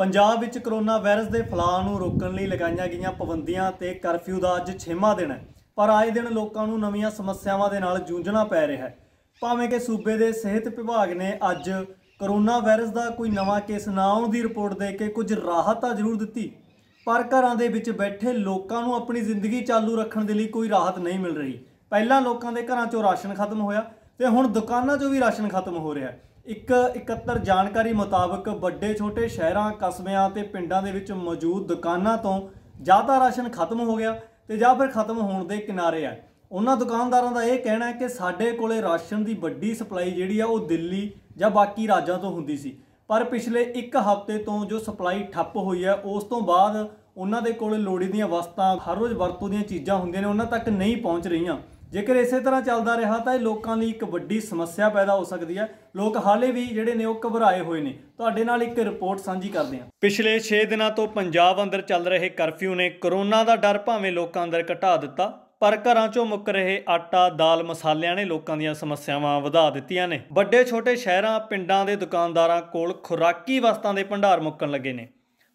ਪੰਜਾਬ ਵਿੱਚ corona virus ਦੇ ਫੈਲਾਅ ਨੂੰ ਰੋਕਣ ਲਈ ਲਗਾਈਆਂ ਗਈਆਂ ਪਾਬੰਦੀਆਂ ਤੇ ਕਰਫਿਊ ਦਾ ਅੱਜ 6ਵਾਂ ਦਿਨ ਹੈ ਪਰ ਆਏ ਦਿਨ ਲੋਕਾਂ ਨੂੰ ਨਵੀਆਂ ਸਮੱਸਿਆਵਾਂ ਦੇ ਨਾਲ ਜੂਝਣਾ ਪੈ ਰਿਹਾ ਹੈ ਭਾਵੇਂ ਕਿ ਸੂਬੇ ਦੇ ਸਿਹਤ ਵਿਭਾਗ ਨੇ ਅੱਜ ਕਰੋਨਾ ਵਾਇਰਸ ਦਾ ਕੋਈ ਨਵਾਂ ਕੇਸ ਨਾ ਆਉਣ ਦੀ ਰਿਪੋਰਟ ਦੇ ਕੇ ਕੁਝ ਰਾਹਤ ਤਾਂ ਜ਼ਰੂਰ ਦਿੱਤੀ ਪਰ ਘਰਾਂ ਦੇ ਵਿੱਚ ਬੈਠੇ ਲੋਕਾਂ ਨੂੰ ਆਪਣੀ ਜ਼ਿੰਦਗੀ ਚਾਲੂ ਰੱਖਣ ਦੇ ਲਈ ਕੋਈ ਰਾਹਤ ਨਹੀਂ ਮਿਲ ਰਹੀ ਪਹਿਲਾਂ ਲੋਕਾਂ ਦੇ ਘਰਾਂ 'ਚੋਂ ਰਾਸ਼ਨ ਖਤਮ ਹੋਇਆ ਤੇ ਹੁਣ ਦੁਕਾਨਾਂ 'ਚੋਂ ਵੀ ਰਾਸ਼ਨ ਖਤਮ ਹੋ ਰਿਹਾ ਹੈ ਇੱਕ ਇਕੱਤਰ ਜਾਣਕਾਰੀ ਮੁਤਾਬਕ ਵੱਡੇ ਛੋਟੇ ਸ਼ਹਿਰਾਂ ਕਸਬਿਆਂ ਤੇ ਪਿੰਡਾਂ ਦੇ ਵਿੱਚ ਮੌਜੂਦ ਦੁਕਾਨਾਂ ਤੋਂ ਜ਼ਿਆਦਾ ਰਾਸ਼ਨ ਖਤਮ ਹੋ ਗਿਆ ਤੇ ਜਾਂ ਫਿਰ ਖਤਮ ਹੋਣ ਦੇ ਕਿਨਾਰੇ ਆ ਉਹਨਾਂ ਦੁਕਾਨਦਾਰਾਂ ਦਾ ਇਹ ਕਹਿਣਾ ਹੈ ਕਿ ਸਾਡੇ ਕੋਲੇ ਰਾਸ਼ਨ ਦੀ ਵੱਡੀ ਸਪਲਾਈ ਜਿਹੜੀ ਆ ਉਹ ਦਿੱਲੀ ਜਾਂ ਬਾਕੀ ਰਾਜਾਂ ਤੋਂ ਹੁੰਦੀ ਸੀ ਪਰ ਪਿਛਲੇ 1 ਹਫ਼ਤੇ ਤੋਂ ਜੋ ਸਪਲਾਈ ਠੱਪ ਹੋਈ ਹੈ ਉਸ ਤੋਂ ਬਾਅਦ ਉਹਨਾਂ ਦੇ ਕੋਲੇ ਲੋੜੀ ਦੀਆਂ ਵਸਤਾਂ ਹਰ ਰੋਜ਼ ਵਰਤੋਂ ਦੀਆਂ ਚੀਜ਼ਾਂ ਹੁੰਦੀਆਂ ਨੇ ਉਹਨਾਂ ਤੱਕ ਨਹੀਂ ਪਹੁੰਚ ਰਹੀਆਂ ਜੇਕਰ ਇਸੇ ਤਰ੍ਹਾਂ ਚੱਲਦਾ ਰਿਹਾ ਤਾਂ ਇਹ ਲੋਕਾਂ ਲਈ ਇੱਕ ਵੱਡੀ ਸਮੱਸਿਆ ਪੈਦਾ ਹੋ ਸਕਦੀ ਹੈ ਲੋਕ ਹਾਲੇ ਵੀ ਜਿਹੜੇ ਨੇ ਉਹ ਘਬਰਾਏ ਹੋਏ ਨੇ ਤੁਹਾਡੇ ਨਾਲ ਇੱਕ ਰਿਪੋਰਟ ਸਾਂਝੀ ਕਰਦੇ ਹਾਂ ਪਿਛਲੇ 6 ਦਿਨਾਂ ਤੋਂ ਪੰਜਾਬ ਅੰਦਰ ਚੱਲ ਰਹੇ ਕਰਫਿਊ ਨੇ ਕਰੋਨਾ ਦਾ ਡਰ ਭਾਵੇਂ ਲੋਕਾਂ ਅੰਦਰ ਘਟਾ ਦਿੱਤਾ ਪਰ ਘਰਾਂ 'ਚੋਂ ਮੁੱਕ ਰਹੇ ਆਟਾ, ਦਾਲ, ਮਸਾਲਿਆਂ ਨੇ ਲੋਕਾਂ ਦੀਆਂ ਸਮੱਸਿਆਵਾਂ ਵਧਾ ਦਿੱਤੀਆਂ ਨੇ ਵੱਡੇ ਛੋਟੇ ਸ਼ਹਿਰਾਂ, ਪਿੰਡਾਂ ਦੇ ਦੁਕਾਨਦਾਰਾਂ ਕੋਲ ਖੁਰਾਕੀ ਵਸਤਾਂ ਦੇ ਭੰਡਾਰ ਮੁੱਕਣ ਲੱਗੇ ਨੇ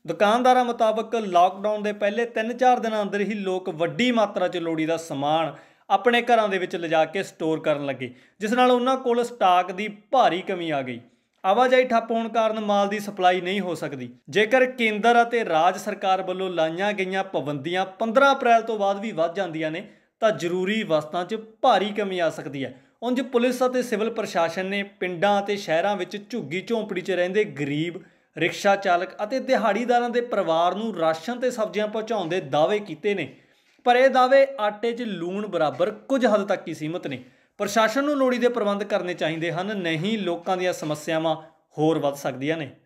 ਦੁਕਾਨਦਾਰਾਂ ਮੁਤਾਬਕ ਲਾਕਡਾਊਨ ਦੇ ਪਹਿਲੇ 3-4 ਦਿਨਾਂ ਅੰਦਰ ਹੀ ਲੋਕ ਵੱਡੀ ਮਾਤਰਾ 'ਚ ਲੋੜੀ ਦਾ ਸਮਾਨ ਆਪਣੇ ਘਰਾਂ ਦੇ ਵਿੱਚ ਲਿਜਾ ਕੇ ਸਟੋਰ ਕਰਨ ਲੱਗੇ ਜਿਸ ਨਾਲ ਉਹਨਾਂ ਕੋਲ ਸਟਾਕ ਦੀ ਭਾਰੀ ਕਮੀ ਆ ਗਈ ਆਵਾਜਾਈ ਠੱਪ ਹੋਣ ਕਾਰਨ ਮਾਲ ਦੀ ਸਪਲਾਈ ਨਹੀਂ ਹੋ ਸਕਦੀ ਜੇਕਰ ਕੇਂਦਰ ਅਤੇ ਰਾਜ ਸਰਕਾਰ ਵੱਲੋਂ ਲਾਈਆਂ ਗਈਆਂ ਪਾਬੰਦੀਆਂ 15 ਅਪ੍ਰੈਲ ਤੋਂ ਬਾਅਦ ਵੀ ਵੱਧ ਜਾਂਦੀਆਂ ਨੇ ਤਾਂ ਜ਼ਰੂਰੀ ਵਸਤਾਂ 'ਚ ਭਾਰੀ ਕਮੀ ਆ ਸਕਦੀ ਹੈ ਉੰਜ ਪੁਲਿਸ ਅਤੇ ਸਿਵਲ ਪ੍ਰਸ਼ਾਸਨ ਨੇ ਪਿੰਡਾਂ ਅਤੇ ਸ਼ਹਿਰਾਂ ਵਿੱਚ ਝੁੱਗੀ ਝੌਂਪੜੀ 'ਚ ਰਹਿੰਦੇ ਗਰੀਬ ਰਿਕਸ਼ਾ ਚਾਲਕ ਅਤੇ ਦਿਹਾੜੀਦਾਰਾਂ ਦੇ ਪਰਿਵਾਰ ਨੂੰ ਰਾਸ਼ਨ ਤੇ ਸਬਜ਼ੀਆਂ ਪਹੁੰਚਾਉਣ ਦੇ ਦਾਅਵੇ ਕੀਤੇ ਨੇ ਪਰ ਇਹ ਦਾਵੇ ਆਟੇ 'ਚ ਲੂਣ ਬਰਾਬਰ ਕੁਝ ਹੱਦ ਤੱਕ ਹੀ ਸੀਮਤ ਨੇ ਪ੍ਰਸ਼ਾਸਨ ਨੂੰ ਲੋੜੀਂਦੇ ਪ੍ਰਬੰਧ ਕਰਨੇ ਚਾਹੀਦੇ ਹਨ ਨਹੀਂ ਲੋਕਾਂ ਦੀਆਂ ਸਮੱਸਿਆਵਾਂ ਹੋਰ ਵੱਧ ਸਕਦੀਆਂ ਨੇ